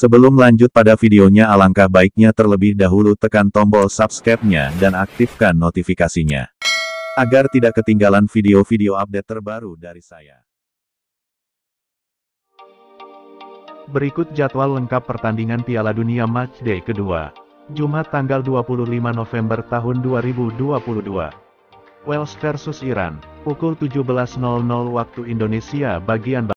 Sebelum lanjut pada videonya alangkah baiknya terlebih dahulu tekan tombol subscribe-nya dan aktifkan notifikasinya. Agar tidak ketinggalan video-video update terbaru dari saya. Berikut jadwal lengkap pertandingan Piala Dunia Matchday kedua. Jumat tanggal 25 November tahun 2022. Wales versus Iran, pukul 17.00 waktu Indonesia bagian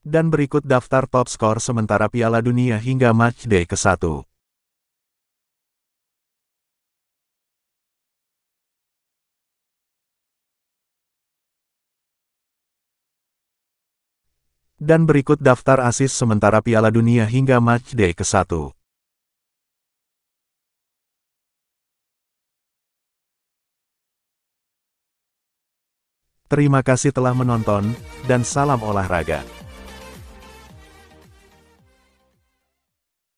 Dan berikut daftar top skor sementara Piala Dunia hingga matchday ke-1. Dan berikut daftar asis sementara Piala Dunia hingga matchday ke-1. Terima kasih telah menonton, dan salam olahraga.